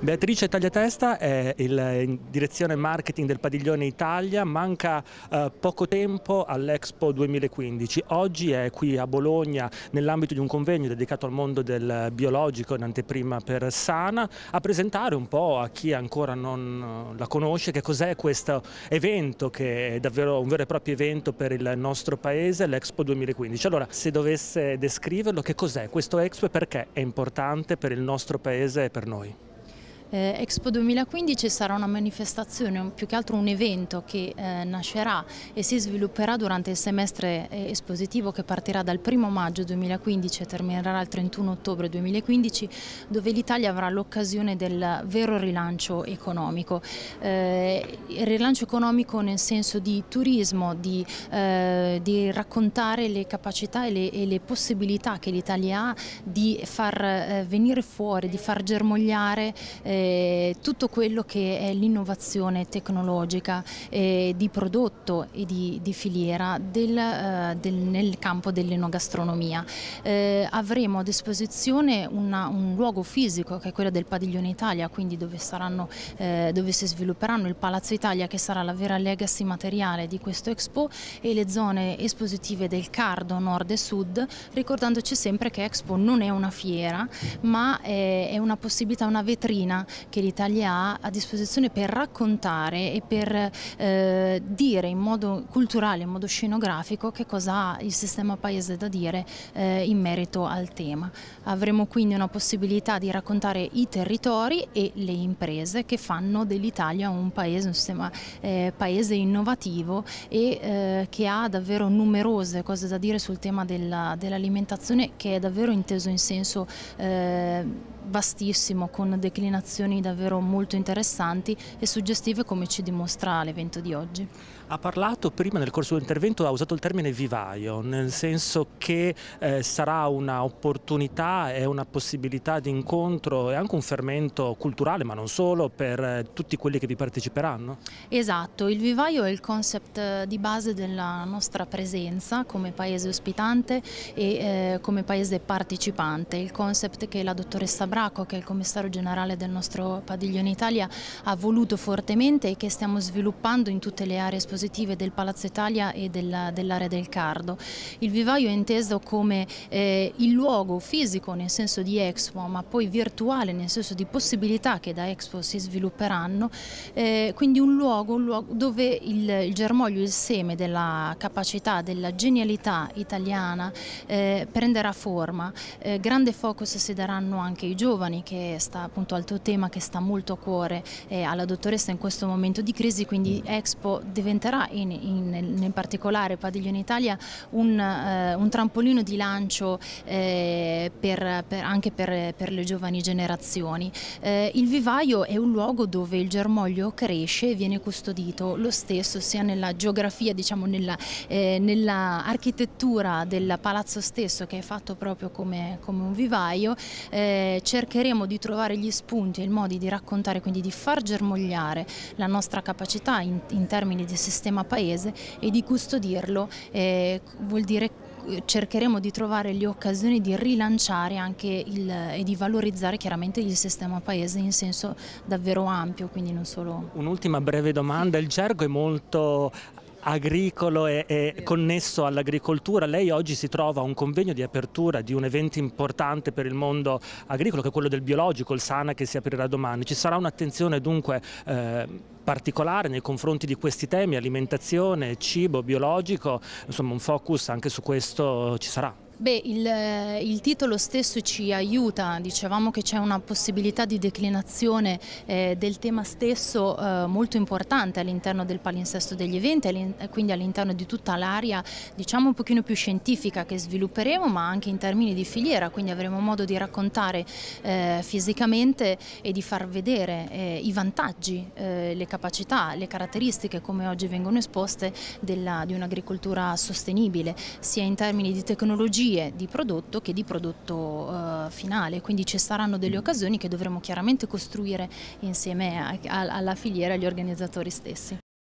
Beatrice Tagliatesta è in direzione marketing del Padiglione Italia, manca eh, poco tempo all'Expo 2015. Oggi è qui a Bologna nell'ambito di un convegno dedicato al mondo del biologico in anteprima per Sana a presentare un po' a chi ancora non eh, la conosce che cos'è questo evento che è davvero un vero e proprio evento per il nostro paese, l'Expo 2015. Allora, se dovesse descriverlo, che cos'è questo Expo e perché è importante per il nostro paese e per noi? Eh, Expo 2015 sarà una manifestazione, più che altro un evento che eh, nascerà e si svilupperà durante il semestre eh, espositivo che partirà dal 1 maggio 2015 e terminerà il 31 ottobre 2015 dove l'Italia avrà l'occasione del vero rilancio economico. Eh, il rilancio economico nel senso di turismo, di, eh, di raccontare le capacità e le, e le possibilità che l'Italia ha di far eh, venire fuori, di far germogliare eh, tutto quello che è l'innovazione tecnologica eh, di prodotto e di, di filiera del, eh, del, nel campo dell'enogastronomia. Eh, avremo a disposizione una, un luogo fisico che è quello del Padiglione Italia, quindi dove, saranno, eh, dove si svilupperanno il Palazzo Italia che sarà la vera legacy materiale di questo Expo e le zone espositive del Cardo nord e sud, ricordandoci sempre che Expo non è una fiera ma è, è una possibilità, una vetrina che l'Italia ha a disposizione per raccontare e per eh, dire in modo culturale, in modo scenografico che cosa ha il sistema paese da dire eh, in merito al tema. Avremo quindi una possibilità di raccontare i territori e le imprese che fanno dell'Italia un paese, un sistema eh, paese innovativo e eh, che ha davvero numerose cose da dire sul tema dell'alimentazione che è davvero inteso in senso eh, vastissimo con declinazioni situazioni davvero molto interessanti e suggestive come ci dimostra l'evento di oggi. Ha parlato prima nel corso dell'intervento, ha usato il termine vivaio, nel senso che eh, sarà un'opportunità e una possibilità di incontro e anche un fermento culturale, ma non solo, per eh, tutti quelli che vi parteciperanno? Esatto, il vivaio è il concept eh, di base della nostra presenza come paese ospitante e eh, come paese partecipante. Il concept che la dottoressa Bracco, che è il commissario generale del nostro padiglione Italia, ha voluto fortemente e che stiamo sviluppando in tutte le aree espositive positive del Palazzo Italia e dell'area del Cardo. Il vivaio è inteso come eh, il luogo fisico nel senso di Expo, ma poi virtuale nel senso di possibilità che da Expo si svilupperanno, eh, quindi un luogo, un luogo dove il, il, germoglio, il seme della capacità, della genialità italiana eh, prenderà forma. Eh, grande focus si daranno anche i giovani, che sta appunto al tuo tema che sta molto a cuore eh, alla dottoressa in questo momento di crisi, quindi Expo diventerà diventerà in, in, nel particolare Padiglione Italia un, eh, un, trampolino di lancio eh, per, per, anche per, per, le giovani generazioni. Eh, il vivaio è un luogo dove il germoglio cresce e viene custodito, lo stesso sia nella geografia, diciamo nella, eh, nella architettura del palazzo stesso che è fatto proprio come, come un vivaio, eh, cercheremo di trovare gli spunti e i modi di raccontare, quindi di far germogliare la nostra capacità in, in termini di sistema sistema paese e di custodirlo eh, vuol dire cercheremo di trovare le occasioni di rilanciare anche il, e di valorizzare chiaramente il sistema paese in senso davvero ampio, quindi non solo... Un'ultima breve domanda, il gergo è molto agricolo e, e connesso all'agricoltura. Lei oggi si trova a un convegno di apertura di un evento importante per il mondo agricolo che è quello del biologico, il Sana che si aprirà domani. Ci sarà un'attenzione dunque eh, particolare nei confronti di questi temi, alimentazione, cibo, biologico, insomma un focus anche su questo ci sarà. Beh, il, eh, il, titolo stesso ci aiuta, dicevamo che c'è una possibilità di declinazione eh, del tema stesso eh, molto importante all'interno del palinsesto degli eventi, all eh, quindi all'interno di tutta l'area diciamo un pochino più scientifica che svilupperemo, ma anche in termini di filiera, quindi avremo modo di raccontare eh, fisicamente e di far vedere eh, i vantaggi, le capacità, le caratteristiche come oggi vengono esposte della, di un'agricoltura sostenibile, sia in termini di tecnologia tipologie di prodotto che di prodotto eh, finale, quindi ci saranno delle mm. occasioni che dovremo chiaramente costruire insieme a, a, alla filiera e agli organizzatori stessi.